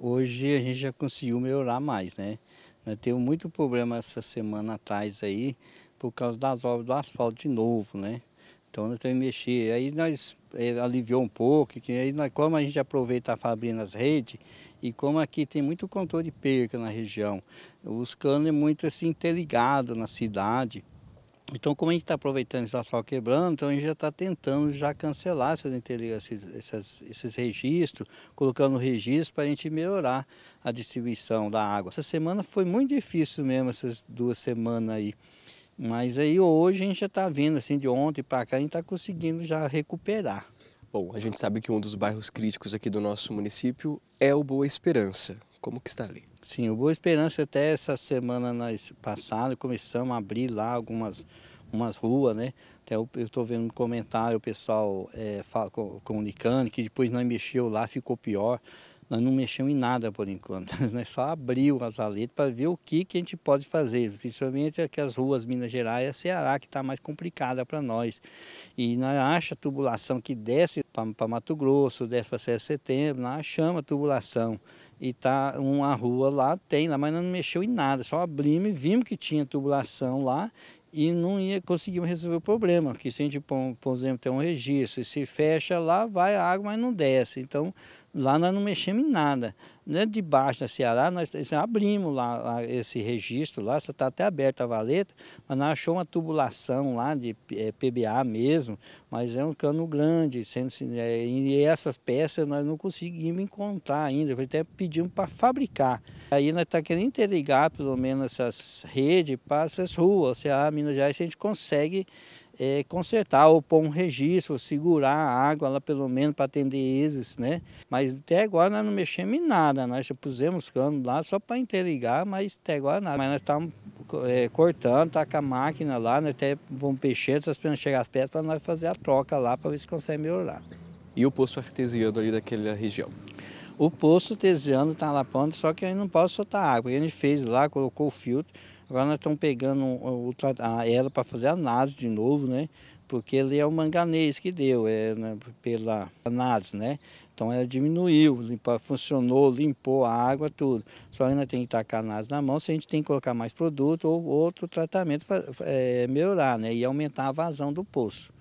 Hoje a gente já conseguiu melhorar mais, né? Nós né, temos muito problema essa semana atrás aí, por causa das obras do asfalto de novo, né? Então nós temos que mexer. Aí nós é, aliviou um pouco, que aí nós, como a gente aproveita a Fabrina as redes, e como aqui tem muito controle de perca na região, os canos é muito assim interligado na cidade. Então, como a gente está aproveitando esse asfalto quebrando, então a gente já está tentando já cancelar essas interligações, esses, esses registros, colocando registros para a gente melhorar a distribuição da água. Essa semana foi muito difícil mesmo, essas duas semanas aí. Mas aí hoje a gente já está vindo, assim, de ontem para cá, a gente está conseguindo já recuperar. Bom, a gente sabe que um dos bairros críticos aqui do nosso município é o Boa Esperança. Como que está ali? Sim, o Boa Esperança até essa semana nós passada começamos a abrir lá algumas umas ruas, né? Até eu estou vendo um comentário, o pessoal é, fala, comunicando que depois nós mexeu lá, ficou pior. Nós não mexemos em nada por enquanto. Nós só abriu as aletas para ver o que, que a gente pode fazer, principalmente aqui é as ruas Minas Gerais e é Ceará, que está mais complicada para nós. E nós achamos a tubulação que desce para Mato Grosso, desce para 7 de setembro, nós achamos a tubulação. E tá uma rua lá, tem lá, mas não mexeu em nada, só abrimos e vimos que tinha tubulação lá e não ia conseguir resolver o problema, que se a gente, por exemplo, tem um registro e se fecha lá, vai a água, mas não desce. Então, Lá nós não mexemos em nada. de é Debaixo da Ceará, nós abrimos lá, lá esse registro lá, está até aberta a valeta, mas nós achamos uma tubulação lá de é, PBA mesmo, mas é um cano grande. Sendo, é, e essas peças nós não conseguimos encontrar ainda, até pedimos para fabricar. Aí nós estamos tá querendo interligar pelo menos essas redes para essas ruas, Ceará, Minas Gerais, se a gente consegue é, consertar ou pôr um registro, segurar a água lá pelo menos para atender eles, né? Mas até agora nós não mexemos em nada, nós já pusemos cano lá só para interligar, mas até agora nada. Mas nós estamos é, cortando, tá com a máquina lá, nós até vamos peixando, só esperando chegar as peças para nós fazer a troca lá para ver se consegue melhorar. E o poço artesiano ali daquela região? O poço tesiano está lá pronto, só que aí não pode soltar água. Ele fez lá, colocou o filtro. Agora nós estamos pegando a ela para fazer a análise de novo, né? Porque ele é o manganês que deu é, né? pela análise, né? Então ela diminuiu, funcionou, limpou a água, tudo. Só ainda tem que tacar a análise na mão, se a gente tem que colocar mais produto ou outro tratamento é, melhorar, né? E aumentar a vazão do poço.